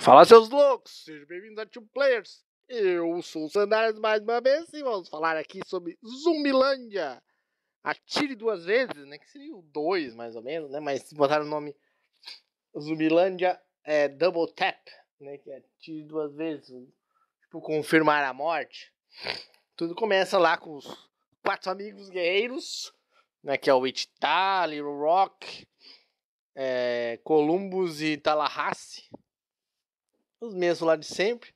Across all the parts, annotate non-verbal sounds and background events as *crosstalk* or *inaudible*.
Fala seus loucos, sejam bem-vindos a Two Players. Eu sou o Sandares mais uma vez e vamos falar aqui sobre Zumilândia. Atire duas vezes, né? Que seria o dois mais ou menos, né? Mas botaram o nome Zumilândia é, Double Tap, né? Que é atire duas vezes, tipo confirmar a morte. Tudo começa lá com os quatro amigos guerreiros, né? Que é o Ititá, Little Rock, é, Columbus e Tallahassee os mesmos lá de sempre.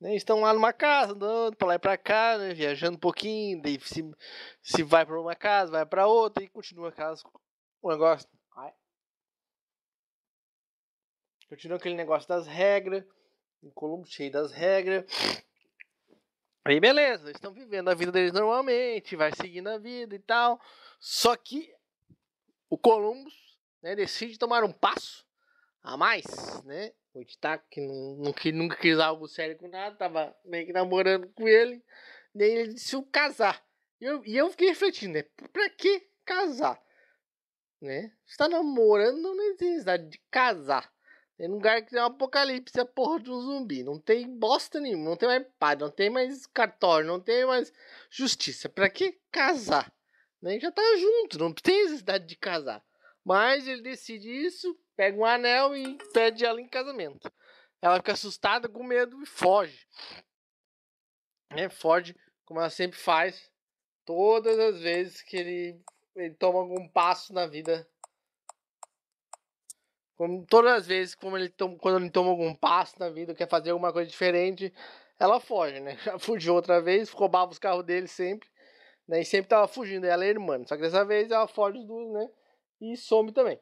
Né? Estão lá numa casa, andando pra lá e pra cá, né? viajando um pouquinho, daí se, se vai pra uma casa, vai pra outra e continua a casa, o negócio. Ai. Continua aquele negócio das regras, um colombo cheio das regras. Aí beleza, estão vivendo a vida deles normalmente, vai seguindo a vida e tal. Só que o Columbus né, decide tomar um passo a mais, né? o Itaco, que não, não, que nunca quis algo sério com nada, tava meio que namorando com ele. Daí ele disse casar. E eu, e eu fiquei refletindo, né? Pra que casar? Né? Você tá namorando, não existe necessidade de casar. Tem lugar que tem um apocalipse, a porra de um zumbi. Não tem bosta nenhuma, não tem mais padre, não tem mais cartório, não tem mais justiça. Pra que casar? Né? Já tá junto, não tem necessidade de casar. Mas ele decide isso pega um anel e pede ela em casamento. Ela fica assustada, com medo e foge. É Foge, como ela sempre faz, todas as vezes que ele, ele toma algum passo na vida. Como, todas as vezes como ele toma, quando ele toma algum passo na vida, quer fazer alguma coisa diferente, ela foge, né? *laughs* Já fugiu outra vez, roubava os carros dele sempre, né? E sempre tava fugindo, ela e a irmã. Só que dessa vez ela foge dos dois, né? E some também.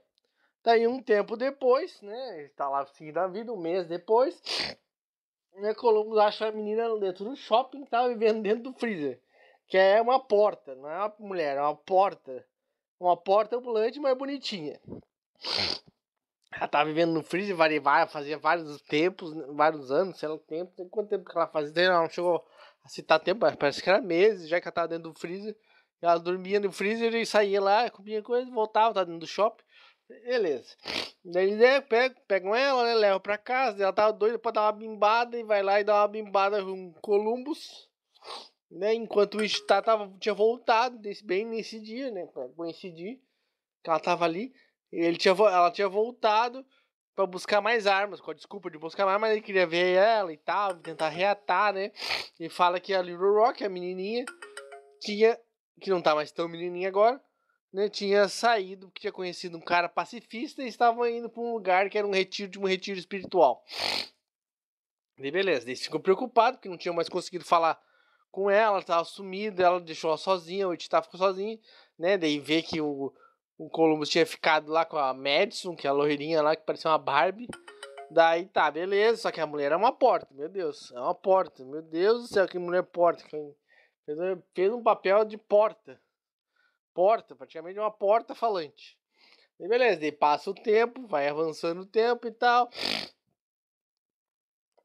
Daí um tempo depois, né? Ele tá lá seguindo a vida, um mês depois, né? Columbus acha a menina dentro do shopping que tá vivendo dentro do freezer. Que é uma porta, não é uma mulher, é uma porta. Uma porta ambulante, mas bonitinha. Ela tá vivendo no freezer, fazia vários tempos, né, vários anos, sei lá, tempo, sei quanto tempo que ela fazia, ela não chegou a citar tempo, parece que era meses, já que ela tava dentro do freezer. Ela dormia no freezer e saía lá, comia coisa, voltava, tá dentro do shopping. Beleza. Daí eles né, pegam, pegam ela, né? Levam pra casa. Ela tava doida pra dar uma bimbada e vai lá e dá uma bimbada com Columbus. Né? Enquanto o Está tava, tinha voltado desse, bem nesse dia, né? Pra coincidir que ela tava ali. Ele tinha, ela tinha voltado para buscar mais armas, com a desculpa de buscar mais, mas ele queria ver ela e tal, tentar reatar, né? E fala que a Little Rock, a menininha, tinha. que não tá mais tão menininha agora né, tinha saído, porque tinha conhecido um cara pacifista e estavam indo para um lugar que era um retiro de um retiro espiritual. E beleza, ele ficou preocupado porque não tinha mais conseguido falar com ela, estava sumida, ela deixou ela sozinha, o Titá ficou sozinho, né? Daí vê que o, o Columbus tinha ficado lá com a Madison, que é a loirinha lá que parecia uma Barbie. Daí tá, beleza, só que a mulher é uma porta, meu Deus, é uma porta, meu Deus do céu, que mulher porta. Fez, fez um papel de porta porta, praticamente uma porta falante. E beleza, daí passa o tempo, vai avançando o tempo e tal.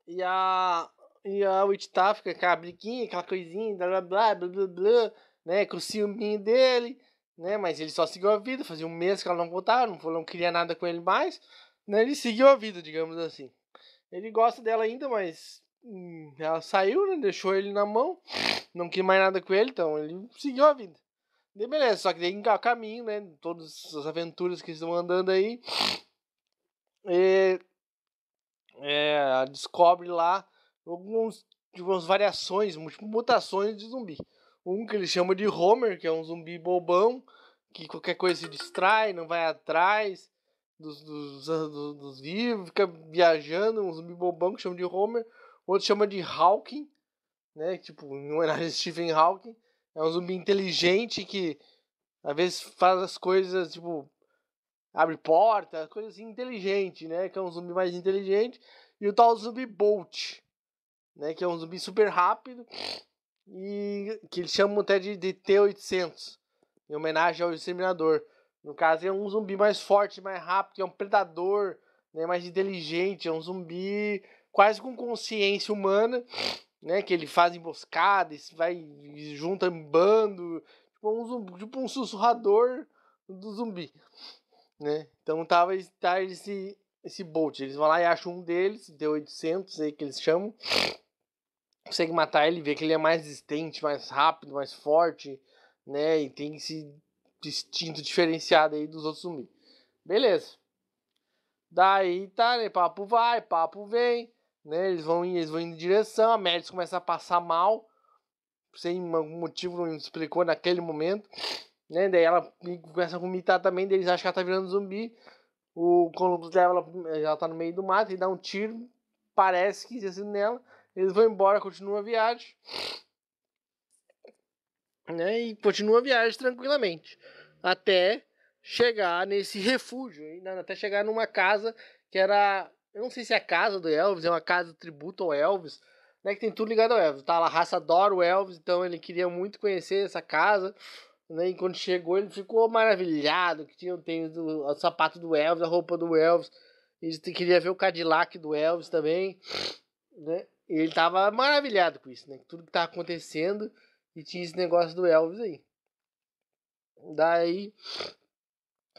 E a. E a Wittá fica com a briguinha, aquela coisinha, blá blá blá blá blá, né? Com o ciúminho dele, né? Mas ele só seguiu a vida, fazia um mês que ela não voltava, não, não queria nada com ele mais. Né? Ele seguiu a vida, digamos assim. Ele gosta dela ainda, mas hum, ela saiu, né? Deixou ele na mão, não quis mais nada com ele, então ele seguiu a vida. Daí beleza, só que daí o caminho, né? Todas as aventuras que estão andando aí. E, é, descobre lá alguns umas variações, tipo, mutações de zumbi. Um que ele chama de Homer, que é um zumbi bobão, que qualquer coisa se distrai, não vai atrás dos, dos, ah, dos, dos vivos, fica viajando, um zumbi bobão que chama de Homer. Outro chama de Hawking, né? Tipo, não era *laughs* Stephen Hawking, é um zumbi inteligente que às vezes faz as coisas, tipo, abre porta, coisa assim, inteligente, né? Que é um zumbi mais inteligente. E o tal zumbi Bolt, né? Que é um zumbi super rápido e que eles chamam até de, de T-800, em homenagem ao Exterminador. No caso, é um zumbi mais forte, mais rápido, é um predador, né? mais inteligente, é um zumbi quase com consciência humana né? Que ele faz emboscada, vai junta em bando, tipo um, zumbi, tipo um sussurrador do zumbi, né? Então tava tá esse esse Bolt, eles vão lá e acham um deles, D800 aí que eles chamam, consegue matar ele, vê que ele é mais resistente, mais rápido, mais forte, né? E tem esse instinto diferenciado aí dos outros zumbis. Beleza. Daí tá, né? Papo vai, papo vem. Né? Eles, vão, eles vão indo em direção, a Médici começa a passar mal, sem algum motivo, não explicou naquele momento. Né? Daí ela começa a vomitar também, eles acham que ela tá virando zumbi. O Columbus leva ela, ela tá no meio do mato, e dá um tiro, parece que existe nela. Eles vão embora, continua a viagem. Né? E continua a viagem tranquilamente. Até chegar nesse refúgio, até chegar numa casa que era eu não sei se é a casa do Elvis, é uma casa tributo ao Elvis, né? Que tem tudo ligado ao Elvis. Tá, a raça adora o Elvis, então ele queria muito conhecer essa casa. Né, e quando chegou, ele ficou maravilhado que tinha o, o sapato do Elvis, a roupa do Elvis. Ele queria ver o Cadillac do Elvis também. Né? E ele tava maravilhado com isso, né? Tudo que tava tá acontecendo. E tinha esse negócio do Elvis aí. Daí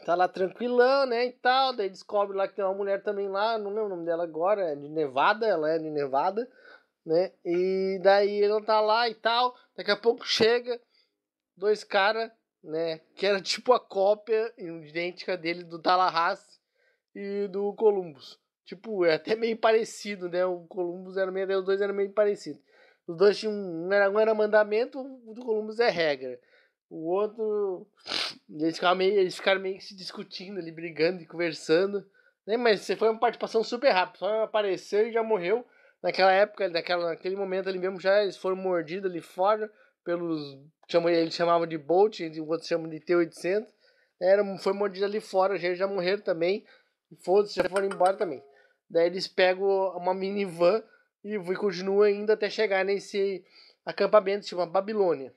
Tá lá tranquilão, né, e tal. Daí descobre lá que tem uma mulher também lá, não lembro o nome dela agora, é de Nevada, ela é de Nevada, né? E daí não tá lá e tal. Daqui a pouco chega dois caras, né, que era tipo a cópia idêntica dele do Tallahassee e do Columbus. Tipo, é até meio parecido, né? O Columbus era meio, os dois eram meio parecidos. Os dois tinham, um era, um era mandamento, o do Columbus é regra o outro. Eles ficaram meio, eles ficaram meio que se discutindo ali, brigando e conversando. Né? Mas foi uma participação super rápida. Só apareceu e já morreu. Naquela época, naquela, naquele momento ali mesmo, já eles foram mordidos ali fora pelos. Chamam, eles chamavam de Bolt, o outro chama de T800. Né? Era, foi mordido ali fora, já, já morreram também. Foda-se, já foram embora também. Daí eles pegam uma minivan e continuam ainda até chegar nesse acampamento, chama Babilônia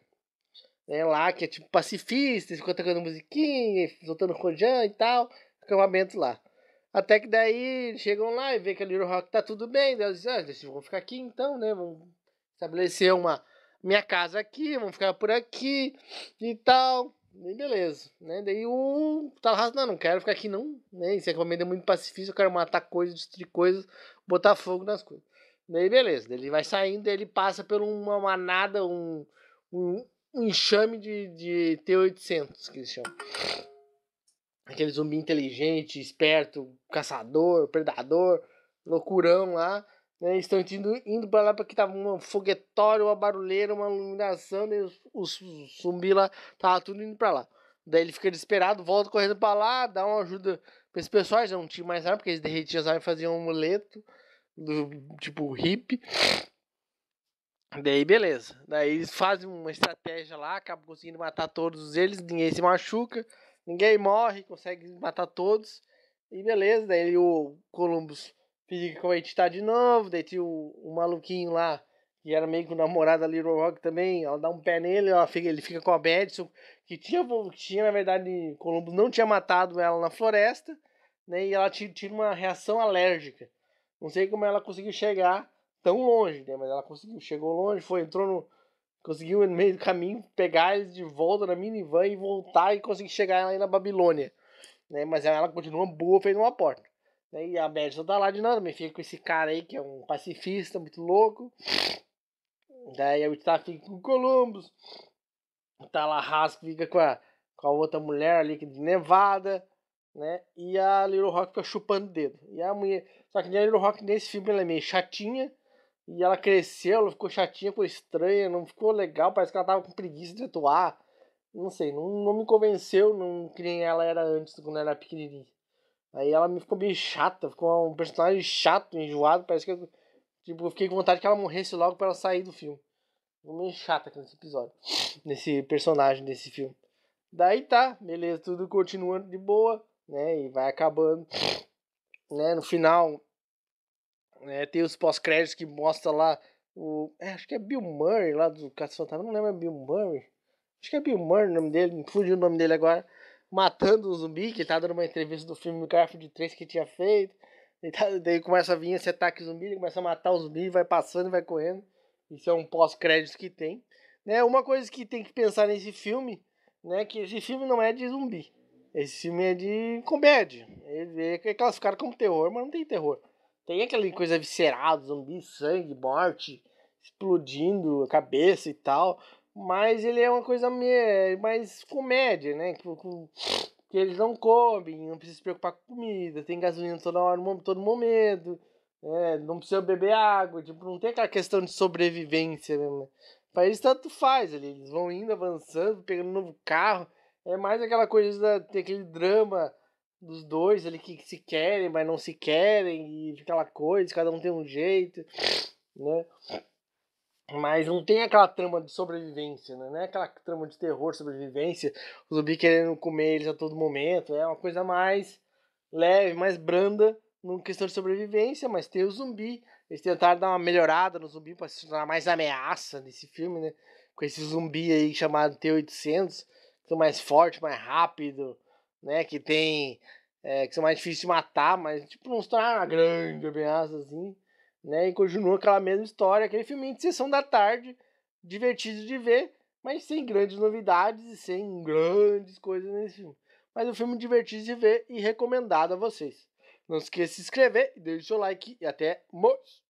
né, lá, que é tipo pacifista, ficou tocando musiquinha, soltando rojan e tal, acampamento lá. Até que daí chegam lá e vê que a Little Rock tá tudo bem, daí eles dizem, ah, vamos ficar aqui então, né, vamos estabelecer uma minha casa aqui, vamos ficar por aqui e tal. E beleza, né? Daí o tava tá razão, não quero ficar aqui não, né? Esse acampamento é muito pacifista, eu quero matar coisas, destruir coisas, botar fogo nas coisas. Daí beleza, ele vai saindo, ele passa por uma manada, um, um, um enxame de, de T-800, que eles chamam. Aquele zumbi inteligente, esperto, caçador, predador, loucurão lá. Né? Estão indo, indo para lá porque tava um foguetório, uma barulheira, uma iluminação. e Os, os zumbi lá, tava tudo indo para lá. Daí ele fica desesperado, volta correndo para lá, dá uma ajuda pra esse pessoal. já não tinha mais arma, porque eles derretiam as armas e faziam um amuleto, do, tipo hippie. Daí beleza. Daí eles fazem uma estratégia lá, acabam conseguindo matar todos eles, ninguém se machuca, ninguém morre, consegue matar todos. E beleza, daí o Columbus fica com a tá de novo, daí tinha o, o maluquinho lá, que era meio que o namorado ali Little Rock também, ela dá um pé nele, ela fica, ele fica com a Madison, que tinha, tinha, na verdade, Columbus não tinha matado ela na floresta, né? E ela tinha, tinha uma reação alérgica. Não sei como ela conseguiu chegar tão longe, né? Mas ela conseguiu, chegou longe, foi, entrou no. Conseguiu no meio do caminho pegar eles de volta na minivan e voltar e conseguir chegar aí na Babilônia. Né? Mas ela continua boa, fez uma porta. Né? E a Madison tá lá de nada, mas fica com esse cara aí que é um pacifista muito louco. Daí o tá fica com o Columbus. Tá lá, fica com a, com a outra mulher ali é de Nevada né? E a Little Rock fica chupando o dedo. E a mulher. Só que a Little Rock nesse filme ela é meio chatinha, e ela cresceu, ela ficou chatinha, ficou estranha, não ficou legal, parece que ela tava com preguiça de atuar. Não sei, não, não me convenceu não, que nem ela era antes, quando ela era pequenininha. Aí ela me ficou meio chata, ficou um personagem chato, enjoado, parece que eu, tipo, eu fiquei com vontade que ela morresse logo para ela sair do filme. Ficou meio chata aqui nesse episódio, *sniffs* nesse personagem desse filme. Daí tá, beleza, tudo continuando de boa, né, e vai acabando, *sniffs* né, no final né, tem os pós-créditos que mostra lá o. É, acho que é Bill Murray lá do Caça Fantasma, não lembro, é Bill Murray. Acho que é Bill Murray o nome dele, me fugiu o nome dele agora. Matando o zumbi, que ele tá dando uma entrevista do filme Garfield 3 que tinha feito. Tá, daí começa a vir esse ataque zumbi, ele começa a matar o zumbi, vai passando, vai correndo. Isso é um pós-crédito que tem. Né, uma coisa que tem que pensar nesse filme, né, que esse filme não é de zumbi. Esse filme é de comédia. Ele é classificado como terror, mas não tem terror. Tem aquela coisa visceral, zumbi, sangue, morte, explodindo a cabeça e tal. Mas ele é uma coisa mais comédia, né? Que eles não comem, não precisa se preocupar com comida, tem gasolina toda hora, todo momento, né? não precisa beber água, tipo, não tem aquela questão de sobrevivência mesmo. Né? Pra eles tanto faz ali, eles vão indo, avançando, pegando um novo carro. É mais aquela coisa da, tem aquele drama dos dois ali que se querem, mas não se querem, e aquela coisa, cada um tem um jeito, né? Mas não tem aquela trama de sobrevivência, né? Não é aquela trama de terror, sobrevivência, o zumbi querendo comer eles a todo momento. É uma coisa mais leve, mais branda, numa questão de sobrevivência, mas tem o zumbi. Eles tentaram dar uma melhorada no zumbi para se tornar mais ameaça nesse filme, né? Com esse zumbi aí chamado T-800, que é mais forte, mais rápido, né? Que tem. É, que são mais difíceis de matar, mas tipo, não se tornaram uma grande ameaça, assim. Né? E continua aquela mesma história, aquele filme de sessão da tarde, divertido de ver, mas sem grandes novidades e sem grandes coisas nesse filme. Mas um filme divertido de ver e recomendado a vocês. Não se esqueça de se inscrever, deixe seu like e até mais!